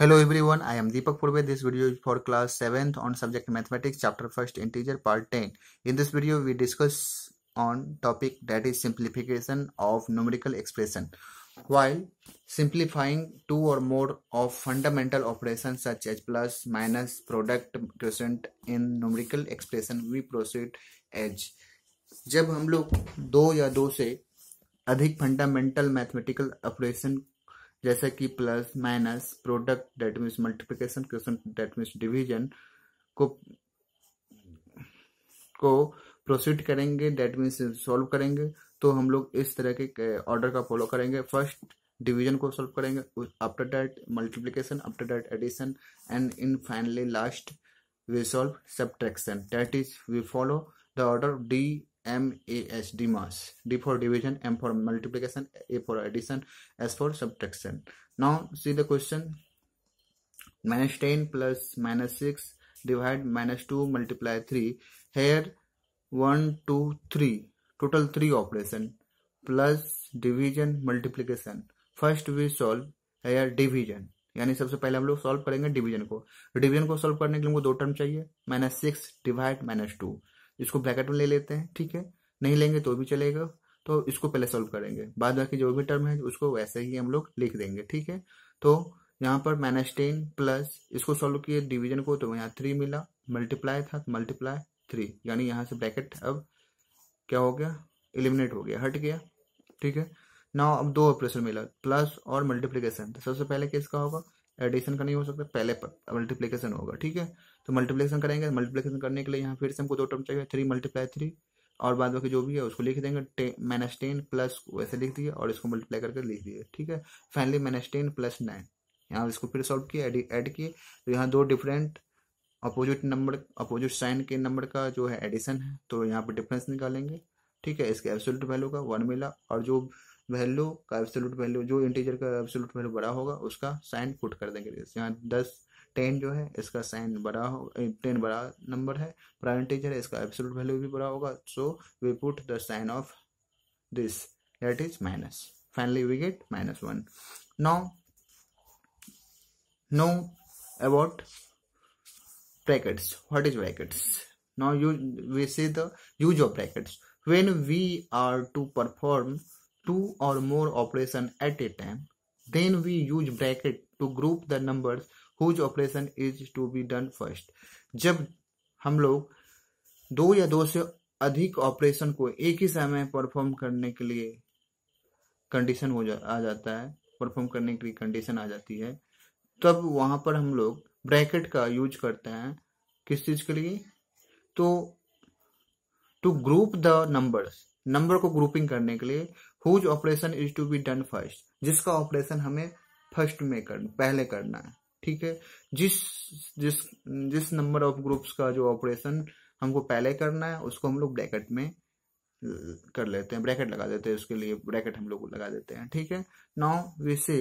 Hello everyone I am Deepak Purve this video is for class seventh on subject mathematics chapter first integer part ten in this video we discuss on topic that is simplification of numerical expression while simplifying two or more of fundamental operation such as plus minus product question in numerical expression we proceed as जब हम लोग दो या दो से अधिक fundamental mathematical operation जैसे कि plus minus product that means multiplication question that means division को को प्रोसीड करेंगे डेट मीन्स सॉल्व करेंगे तो हम लोग इस तरह के ऑर्डर का फॉलो करेंगे फर्स्ट डिवीजन को सॉल्व करेंगे after that multiplication after that addition and in finally last we solve subtraction that is we follow the order D M A H DMAS D for division M for multiplication A for addition S for सब्टन now see the minus ten plus minus six divide minus two multiply three here one two three total three operation plus division multiplication first we solve here division यानी सबसे पहले हम लोग solve करेंगे division को division को solve करने के लिए हमको दो टर्म चाहिए minus six divide minus two इसको ब्रैकेट में ले लेते हैं ठीक है नहीं लेंगे तो भी चलेगा तो इसको पहले सॉल्व करेंगे बाद बाकी जो भी टर्म है उसको वैसे ही हम लोग लिख देंगे ठीक है तो यहाँ पर माइनस टेन प्लस इसको सॉल्व किए डिवीजन को तो यहाँ थ्री मिला मल्टीप्लाई था मल्टीप्लाई तो थ्री यानी यहाँ से ब्रैकेट अब क्या हो गया एलिमिनेट हो गया हट गया ठीक है ना अब दो ऑपरेशन मिला प्लस और मल्टीप्लीकेशन तो सबसे पहले किसका होगा एडिशन का नहीं हो सकता पहले मल्टीप्लीकेशन होगा ठीक है तो मल्टीप्लिकेशन करेंगे मल्टीप्लिकेशन करने के लिए यहाँ फिर से हमको दो टर्म चाहिए थ्री मल्टीप्लाई थ्री और बाद बाकी जो भी है उसको लिख देंगे माइनस टेन प्लस वैसे लिख दिए और इसको मल्टीप्लाई करके लिख दिए ठीक है finally minus ten plus nine यहाँ इसको फिर सॉल्व किया एड किए तो यहाँ दो different opposite number opposite sign के नंबर का जो है एडिशन है तो यहाँ पर डिफरेंस निकालेंगे ठीक है इसके एब्सोल्यूट वैल्यू का वन मिला और जो वैल्यू का एब्सोल्यूट वैल्यू जो इंटीजर का एब्सोल्यूट वैल्यू बड़ा होगा उसका साइन पुट कर देंगे यहाँ दस टेन जो है इसका साइन बड़ा हो टेन बड़ा नंबर है प्राइम है इसका एब्सोलूट वैल्यू भी बड़ा होगा so we put the sign of this that is minus finally we get minus one now know about brackets what is brackets now you we see the use of brackets when we are to perform two or more operation at a time then we use bracket to group the numbers whose operation is to be done first जब हम लोग दो या दो से अधिक operation को एक ही समय परफॉर्म करने के लिए कंडीशन हो जा आ जाता है परफॉर्म करने के लिए कंडीशन आ जाती है तब वहां पर हम लोग ब्रैकेट का यूज करते हैं किस चीज के लिए तो to group the numbers number को ग्रुपिंग करने के लिए whose operation is to be done first जिसका ऑपरेशन हमें फर्स्ट में कर पहले करना है ठीक है जिस जिस जिस नंबर ऑफ ग्रुप्स का जो ऑपरेशन हमको पहले करना है उसको हम लोग ब्रैकेट में कर लेते हैं ब्रैकेट लगा देते हैं उसके लिए ब्रैकेट हम लोग लगा देते हैं ठीक है now we say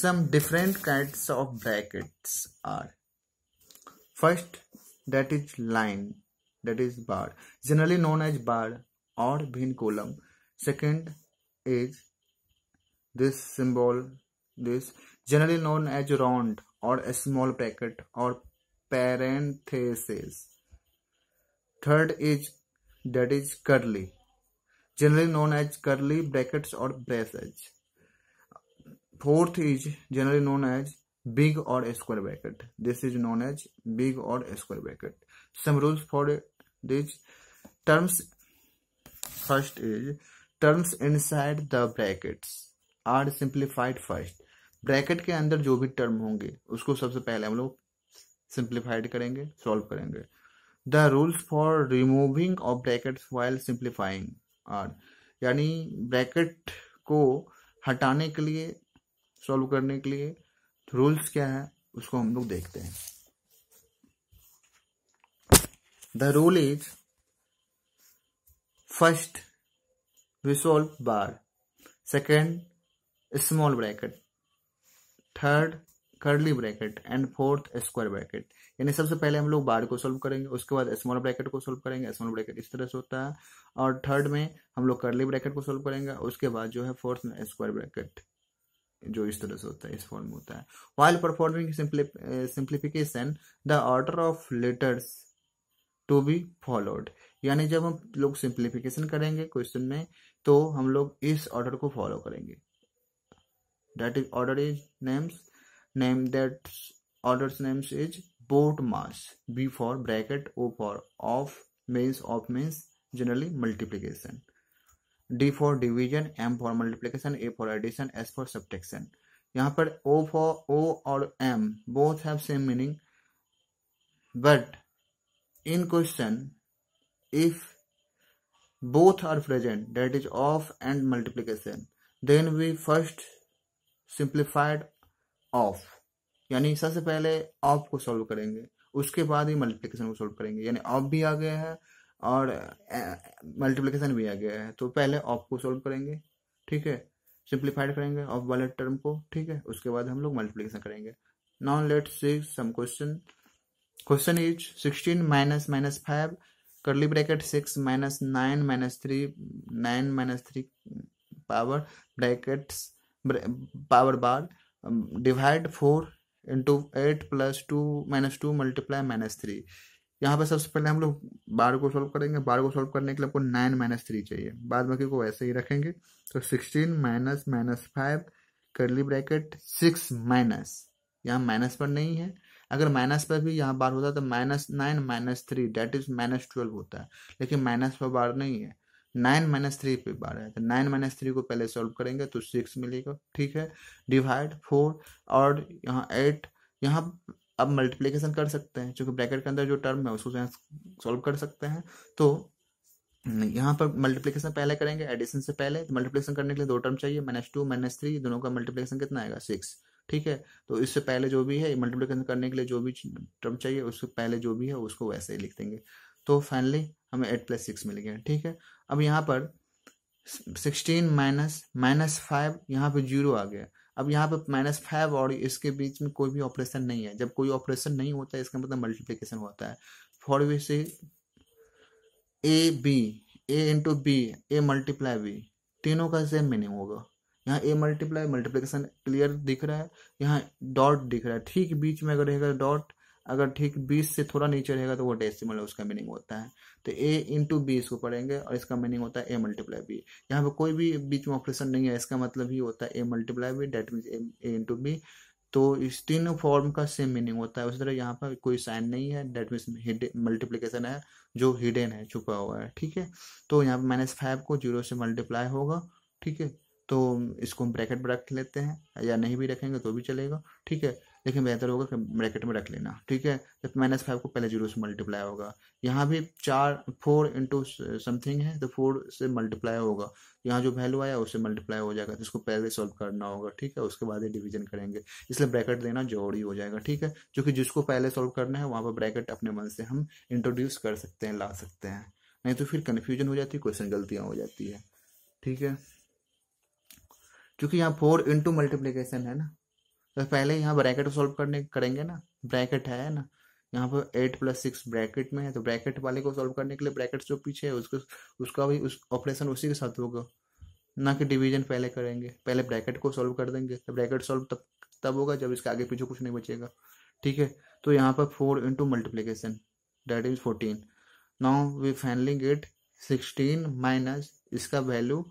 some different kinds of brackets are first that is line that is bar generally known as bar or vinculum second is this symbol this generally known as round or a small bracket or parenthesis. Third is that is curly, generally known as curly brackets or braces. Fourth is generally known as big or square bracket. This is known as big or square bracket. Some rules for these terms. First is terms inside the brackets are simplified first bracket के अंदर जो भी term होंगे उसको सबसे पहले हम लोग सिंप्लीफाइड करेंगे सॉल्व करेंगे the rules for removing of bracket while simplifying are यानी ब्रैकेट को हटाने के लिए सॉल्व करने के लिए रूल्स क्या है उसको हम लोग देखते हैं the rule is first resolve bar second small bracket third curly bracket and fourth square bracket यानी सबसे पहले हम लोग बार को सॉल्व करेंगे उसके बाद स्मॉल ब्रैकेट को सॉल्व करेंगे स्मॉल ब्रैकेट इस तरह से होता है और थर्ड में हम लोग कर्ली ब्रैकेट को सॉल्व करेंगे उसके बाद जो है फोर्थ में स्क्वायर ब्रैकेट जो इस तरह से होता है इस फॉर्म में होता है while performing simplification the order of letters to be followed यानी जब हम लोग सिंप्लीफिकेशन करेंगे क्वेश्चन में तो हम लोग इस ऑर्डर को फॉलो करेंगे that is order is names name that orders names is boat mass b for bracket o for of means of means generally multiplication d for division m for multiplication a for addition s for subtraction यहाँ पर O for O और M both have same meaning but in question if both are present that is of and multiplication then we first simplified of यानी सबसे पहले of को solve करेंगे उसके बाद ही मल्टीप्लिकेशन को सॉल्व करेंगे यानी ऑफ भी आ गया है और मल्टीप्लिकेशन भी आ गया है तो पहले ऑफ को सॉल्व करेंगे ठीक है सिंप्लीफाइड करेंगे ऑफ वाले टर्म को ठीक है उसके बाद हम लोग मल्टीप्लीकेशन करेंगे now let see some question question is sixteen minus minus five curly bracket six minus nine minus three nine minus three power brackets power bar divide four into eight plus two minus two multiply minus three यहाँ पर सबसे पहले हम लोग बार को solve करेंगे बार को solve करने के लिए आपको नाइन माइनस थ्री चाहिए बाद बाकी को वैसे ही रखेंगे तो sixteen minus minus five curly bracket six minus यहाँ माइनस पर नहीं है अगर माइनस पर भी यहाँ बार होता तो minus nine minus three that is minus twelve होता है लेकिन माइनस पर बार नहीं है नाइन माइनस थ्री पे बारह है तो नाइन माइनस थ्री को पहले सॉल्व करेंगे तो सिक्स मिलेगा ठीक है डिवाइड फोर और यहाँ एट यहाँ अब मल्टीप्लीकेशन कर सकते हैं क्योंकि ब्रैकेट के अंदर जो टर्म है उसको सॉल्व कर सकते हैं तो यहाँ पर मल्टीप्लीकेशन पहले करेंगे एडिशन से पहले तो मल्टीप्लीकेशन करने के लिए दो टर्म चाहिए माइनस टू माइनस थ्री दोनों का मल्टीप्लीकेशन कितना आएगा सिक्स ठीक है तो इससे पहले जो भी है मल्टीप्लीकेशन करने के लिए जो भी टर्म चाहिए उससे पहले जो भी है उसको वैसे ही लिख देंगे तो फाइनली हमें एट प्लस सिक्स मिल गया ठीक है अब यहाँ पर सिक्सटीन माइनस माइनस फाइव यहाँ पे जीरो आ गया अब यहाँ पर माइनस फाइव और इसके बीच में कोई भी ऑपरेशन नहीं है जब कोई ऑपरेशन नहीं होता है इसका मतलब मल्टीप्लीकेशन होता है फॉर वे से A B A into B A multiply B तीनों का सेम मीनिंग होगा यहाँ ए मल्टीप्लाई मल्टीप्लीकेशन क्लियर दिख रहा है यहाँ डॉट दिख रहा है ठीक बीच में अगर रहेगा डॉट अगर ठीक बीस से थोड़ा नीचे रहेगा तो वो डेसिमल है उसका मीनिंग होता है तो ए इंटू बी इसको पढ़ेंगे और इसका मीनिंग होता है ए मल्टीप्लाई बी यहाँ पे कोई भी बीच में ऑपरेशन नहीं है इसका मतलब ही होता है A multiply B that mean A into B तो इस तीन फॉर्म का सेम मीनिंग होता है उसी तरह यहाँ पर कोई साइन नहीं है डेट मीन मल्टीप्लीकेशन है जो हिडन है छुपा हुआ है ठीक है तो यहाँ पर माइनस फाइव को जीरो से मल्टीप्लाई होगा ठीक है तो इसको हम ब्रैकेट में रख लेते हैं या नहीं भी रखेंगे तो भी चलेगा ठीक है लेकिन बेहतर होगा कि ब्रैकेट में रख लेना ठीक है जब माइनस फाइव को पहले जीरो से मल्टीप्लाई होगा यहाँ भी चार फोर इंटू समथिंग है तो फोर से मल्टीप्लाई होगा यहाँ जो वैल्यू आया उससे मल्टीप्लाई हो जाएगा तो इसको पहले सॉल्व करना होगा ठीक है उसके बाद ही डिवीजन करेंगे इसलिए ब्रैकेट देना जरूरी हो जाएगा ठीक है क्योंकि जिसको पहले सॉल्व करना है वहां पर ब्रैकेट अपने मन से हम इंट्रोड्यूस कर सकते हैं ला सकते हैं नहीं तो फिर कन्फ्यूजन हो जाती है क्वेश्चन गलतियां हो जाती है ठीक है क्योंकि यहाँ फोर इंटू मल्टीप्लीकेशन है ना तो पहले यहाँ ब्रैकेट सॉल्व करने करेंगे ना ब्रैकेट है ना यहाँ पर एट प्लस सिक्स ब्रैकेट में है तो ब्रैकेट वाले को सॉल्व करने के लिए ब्रैकेट जो पीछे है उसको उसका भी उस ऑपरेशन उसी के साथ होगा ना कि डिवीजन पहले करेंगे पहले ब्रैकेट को सॉल्व कर देंगे तो ब्रैकेट सॉल्व तब तब होगा जब इसके आगे पीछे कुछ नहीं बचेगा ठीक है तो यहाँ पर four into multiplication that is fourteen now we finally get sixteen minus इसका वैल्यू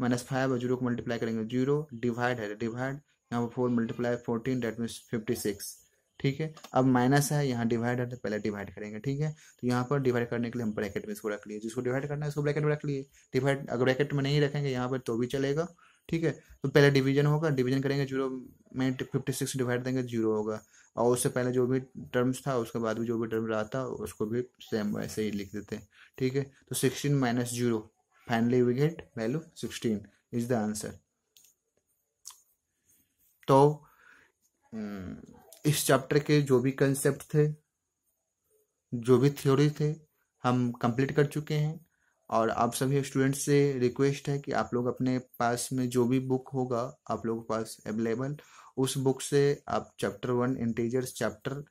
माइनस फाइव जीरो को मल्टीप्लाई करेंगे जीरो डिवाइड है डिवाइड यहाँ पर four multiply fourteen that mean fifty six ठीक है अब माइनस है यहाँ डिवाइड है तो पहले डिवाइड करेंगे ठीक है तो यहाँ पर डिवाइड करने के लिए हम ब्रैकेट में इसको रख लिए जिसको डिवाइड करना है उसको ब्रैकेट में रख लिए डिवाइड अगर ब्रैकेट में नहीं रखेंगे यहाँ पर तो भी चलेगा ठीक है तो पहले डिवीजन होगा डिवीजन करेंगे जीरो में फिफ्टी सिक्स डिवाइड देंगे जीरो होगा और उससे पहले जो भी टर्म्स था उसके बाद भी जो भी टर्म रहा था उसको भी सेम वैसे ही लिख देते हैं ठीक है तो sixteen minus zero finally we get value sixteen is the answer तो हम्म। इस चैप्टर के जो भी कंसेप्ट थे जो भी थ्योरी थे हम कंप्लीट कर चुके हैं और आप सभी स्टूडेंट्स से रिक्वेस्ट है कि आप लोग अपने पास में जो भी बुक होगा आप लोग पास अवेलेबल उस बुक से आप चैप्टर वन इंटीजर्स चैप्टर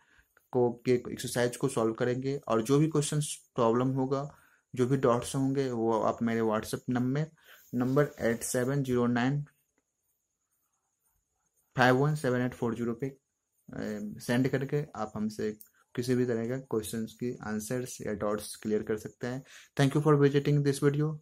को के एक्सरसाइज को सॉल्व करेंगे और जो भी क्वेश्चन प्रॉब्लम होगा जो भी डॉट्स होंगे वो आप मेरे WhatsApp number number eight seven zero nine five one seven eight four zero पे सेंड करके आप हमसे किसी भी तरह का क्वेश्चंस की आंसर्स या डॉट्स क्लियर कर सकते हैं thank you for visiting this video